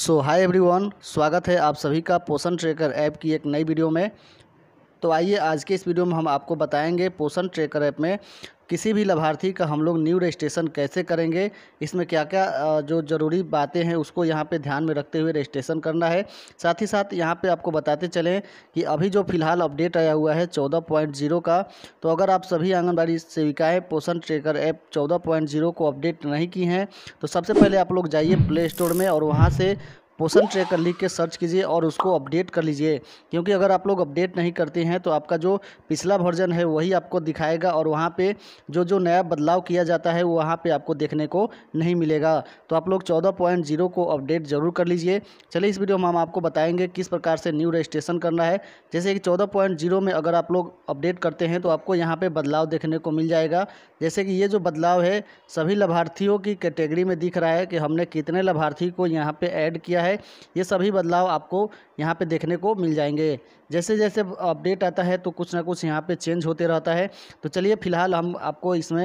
सो hi everyone स्वागत है आप सभी का पोषण ट्रेकर ऐप की एक नई वीडियो में तो आइए आज के इस वीडियो में हम आपको बताएंगे पोषण ट्रेकर ऐप में किसी भी लाभार्थी का हम लोग न्यू रजिस्ट्रेशन कैसे करेंगे इसमें क्या क्या जो ज़रूरी बातें हैं उसको यहाँ पे ध्यान में रखते हुए रजिस्ट्रेशन करना है साथ ही साथ यहाँ पे आपको बताते चलें कि अभी जो फिलहाल अपडेट आया हुआ है चौदह पॉइंट जीरो का तो अगर आप सभी आंगनबाड़ी सेविकाएँ पोषण ट्रेकर ऐप चौदह पॉइंट जीरो को अपडेट नहीं की हैं तो सबसे पहले आप लोग जाइए प्ले स्टोर में और वहाँ से मोशन ट्रैकर लिख के सर्च कीजिए और उसको अपडेट कर लीजिए क्योंकि अगर आप लोग अपडेट नहीं करते हैं तो आपका जो पिछला वर्जन है वही आपको दिखाएगा और वहाँ पर जो जो नया बदलाव किया जाता है वो वहाँ पर आपको देखने को नहीं मिलेगा तो आप लोग चौदह पॉइंट जीरो को अपडेट ज़रूर कर लीजिए चलिए इस वीडियो में हम आपको बताएंगे किस प्रकार से न्यू रजिस्ट्रेशन करना है जैसे कि चौदह पॉइंट जीरो में अगर आप लोग अपडेट करते हैं तो आपको यहाँ पे बदलाव देखने को मिल जाएगा जैसे कि ये जो बदलाव है सभी लाभार्थियों की कैटेगरी में दिख रहा है कि हमने कितने लाभार्थी को यहाँ पे ऐड किया है है ये सभी बदलाव आपको यहाँ पे देखने को मिल जाएंगे जैसे जैसे अपडेट आता है तो कुछ ना कुछ यहाँ पे चेंज होते रहता है तो चलिए फिलहाल हम आपको इसमें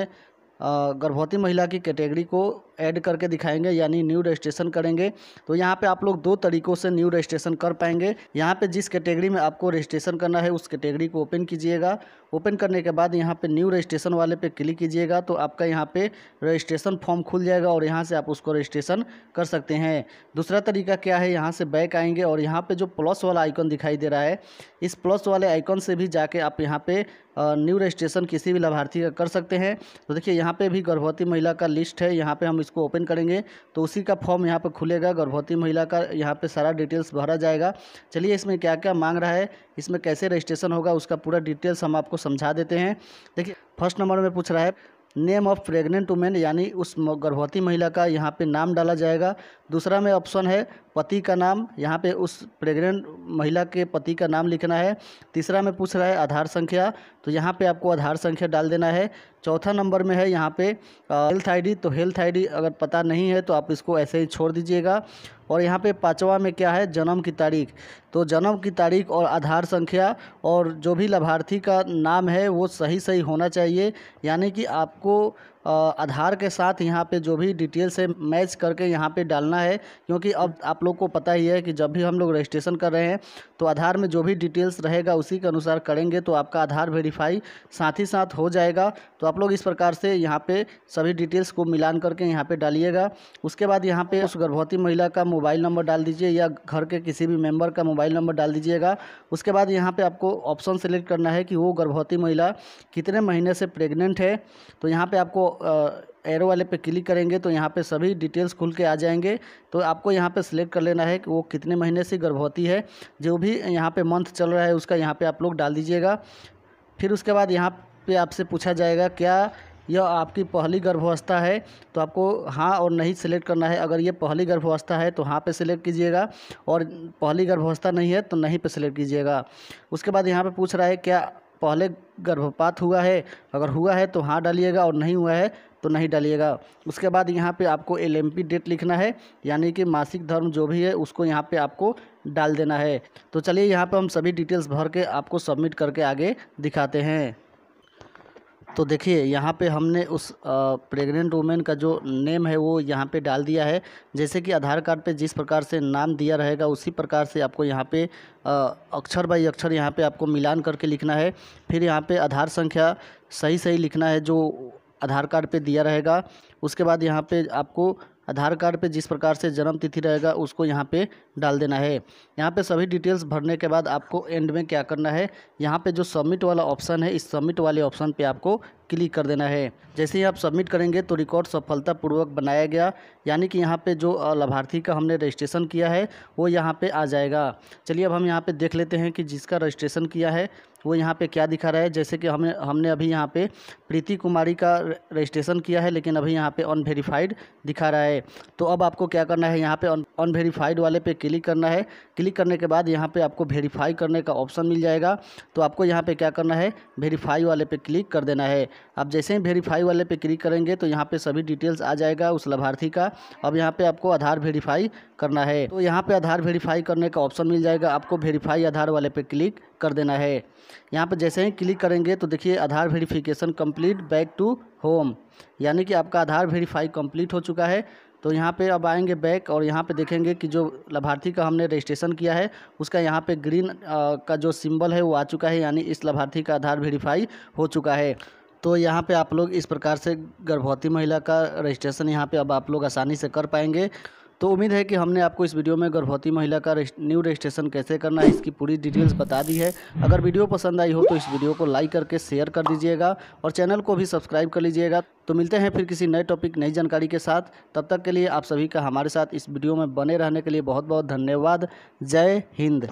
गर्भवती महिला की कैटेगरी को ऐड करके दिखाएंगे यानी न्यू रजिस्ट्रेशन करेंगे तो यहाँ पे आप लोग दो तरीक़ों से न्यू रजिस्ट्रेशन कर पाएंगे यहाँ पे जिस कैटेगरी में आपको रजिस्ट्रेशन करना है उस कैटेगरी को ओपन कीजिएगा ओपन करने के बाद यहाँ पे न्यू रजिस्ट्रेशन वाले पे क्लिक कीजिएगा तो आपका यहाँ पे रजिस्ट्रेशन फॉर्म खुल जाएगा और यहाँ से आप उसको रजिस्ट्रेशन कर सकते हैं दूसरा तरीका क्या है यहाँ से बैक आएंगे और यहाँ पे जो प्लस वाला आइकन दिखाई दे रहा है इस प्लस वाले आइकन से भी जाके आप यहाँ पे न्यू रजिस्ट्रेशन किसी भी लाभार्थी का कर सकते हैं तो देखिए यहाँ पे भी गर्भवती महिला का लिस्ट है यहाँ पर हम इसको ओपन करेंगे तो उसी का फॉर्म यहाँ पर खुलेगा गर्भवती महिला का यहाँ पर सारा डिटेल्स भरा जाएगा चलिए इसमें क्या क्या मांग रहा है इसमें कैसे रजिस्ट्रेशन होगा उसका पूरा डिटेल्स हम आपको समझा देते हैं देखिए फर्स्ट नंबर में पूछ रहा है नेम ऑफ प्रेग्नेंट वुमेन यानी उस गर्भवती महिला का यहाँ पे नाम डाला जाएगा दूसरा में ऑप्शन है पति का नाम यहाँ पे उस प्रेग्नेंट महिला के पति का नाम लिखना है तीसरा में पूछ रहा है आधार संख्या तो यहाँ पे आपको आधार संख्या डाल देना है चौथा नंबर में है यहाँ पे हेल्थ आईडी तो हेल्थ आईडी अगर पता नहीं है तो आप इसको ऐसे ही छोड़ दीजिएगा और यहाँ पे पाँचवा में क्या है जन्म की तारीख तो जन्म की तारीख और आधार संख्या और जो भी लाभार्थी का नाम है वो सही सही होना चाहिए यानी कि आपको आधार के साथ यहाँ पे जो भी डिटेल्स है मैच करके यहाँ पे डालना है क्योंकि अब आप लोग को पता ही है कि जब भी हम लोग रजिस्ट्रेशन कर रहे हैं तो आधार में जो भी डिटेल्स रहेगा उसी के अनुसार करेंगे तो आपका आधार वेरीफाई साथ ही साथ हो जाएगा तो आप लोग इस प्रकार से यहाँ पे सभी डिटेल्स को मिलान करके यहाँ पर डालिएगा उसके बाद यहाँ पर उस गर्भवती महिला का मोबाइल नंबर डाल दीजिए या घर के किसी भी मेम्बर का मोबाइल नंबर डाल दीजिएगा उसके बाद यहाँ पर आपको ऑप्शन सेलेक्ट करना है कि वो गर्भवती महिला कितने महीने से प्रेग्नेंट है तो यहाँ पे आपको एरो वाले पे क्लिक करेंगे तो यहाँ पे सभी डिटेल्स खुल के आ जाएंगे तो आपको यहाँ पे सिलेक्ट कर लेना है कि वो कितने महीने से गर्भवती है जो भी यहाँ पे मंथ चल रहा है उसका यहाँ पे आप लोग डाल दीजिएगा फिर उसके बाद यहाँ पे आपसे पूछा जाएगा क्या यह आपकी पहली गर्भावस्था है तो आपको हाँ और नहीं सिलेक्ट करना है अगर ये पहली गर्भावस्था है तो हाँ पे सिलेक्ट कीजिएगा और पहली गर्भावस्था नहीं है तो नहीं पे सिलेक्ट कीजिएगा उसके बाद यहाँ पे पूछ रहा है क्या पहले गर्भपात हुआ है अगर हुआ है तो हाँ डालिएगा और नहीं हुआ है तो नहीं डालिएगा उसके बाद यहाँ पे आपको एल डेट लिखना है यानी कि मासिक धर्म जो भी है उसको यहाँ पे आपको डाल देना है तो चलिए यहाँ पे हम सभी डिटेल्स भर के आपको सबमिट करके आगे दिखाते हैं तो देखिए यहाँ पे हमने उस प्रेग्नेंट वूमेन का जो नेम है वो यहाँ पे डाल दिया है जैसे कि आधार कार्ड पे जिस प्रकार से नाम दिया रहेगा उसी प्रकार से आपको यहाँ पे अक्षर बाई अक्षर यहाँ पे आपको मिलान करके लिखना है फिर यहाँ पे आधार संख्या सही सही लिखना है जो आधार कार्ड पे दिया रहेगा उसके बाद यहाँ पे आपको आधार कार्ड पे जिस प्रकार से जन्म तिथि रहेगा उसको यहाँ पे डाल देना है यहाँ पे सभी डिटेल्स भरने के बाद आपको एंड में क्या करना है यहाँ पे जो सबमिट वाला ऑप्शन है इस सबमिट वाले ऑप्शन पे आपको क्लिक कर देना है जैसे ही आप सबमिट करेंगे तो रिकॉर्ड सफलतापूर्वक बनाया गया यानी कि यहाँ पे जो लाभार्थी का हमने रजिस्ट्रेशन किया है वो यहाँ पे आ जाएगा चलिए अब हम यहाँ पे देख लेते हैं कि जिसका रजिस्ट्रेशन किया है वो यहाँ पे क्या दिखा रहा है जैसे कि हमने हमने अभी यहाँ पे प्रीति कुमारी का रजिस्ट्रेशन किया है लेकिन अभी यहाँ पे अनवेरीफाइड दिखा रहा है तो अब आपको क्या करना है यहाँ पे अनवेरीफाइड वाले पे क्लिक करना है क्लिक करने के बाद यहाँ पे आपको वेरीफाई करने का ऑप्शन मिल जाएगा तो आपको यहाँ पे क्या करना है वेरीफाई वाले पे क्लिक कर देना है आप जैसे ही वेरीफाई वाले पे क्लिक करेंगे तो यहाँ पे सभी डिटेल्स आ जाएगा उस लाभार्थी का अब यहाँ पे आपको आधार वेरीफाई करना है तो यहाँ पे आधार वेरीफाई करने का ऑप्शन मिल जाएगा आपको वेरीफाई आधार वाले पे क्लिक कर देना है यहाँ पे जैसे ही क्लिक करेंगे तो देखिए Aadhaar verification complete back to home यानी कि आपका आधार वेरीफाई कम्प्लीट हो चुका है तो यहाँ पे अब आएंगे बैक और यहाँ पे देखेंगे कि जो लाभार्थी का हमने रजिस्ट्रेशन किया है उसका यहाँ पे ग्रीन आ, का जो सिंबल है वो आ चुका है यानी इस लाभार्थी का आधार वेरीफाई हो चुका है तो यहाँ पे आप लोग इस प्रकार से गर्भवती महिला का रजिस्ट्रेशन यहाँ पे अब आप लोग आसानी से कर पाएंगे तो उम्मीद है कि हमने आपको इस वीडियो में गर्भवती महिला का न्यू रजिस्ट्रेशन कैसे करना है इसकी पूरी डिटेल्स बता दी है अगर वीडियो पसंद आई हो तो इस वीडियो को लाइक करके शेयर कर दीजिएगा और चैनल को भी सब्सक्राइब कर लीजिएगा तो मिलते हैं फिर किसी नए टॉपिक नई जानकारी के साथ तब तक के लिए आप सभी का हमारे साथ इस वीडियो में बने रहने के लिए बहुत बहुत धन्यवाद जय हिंद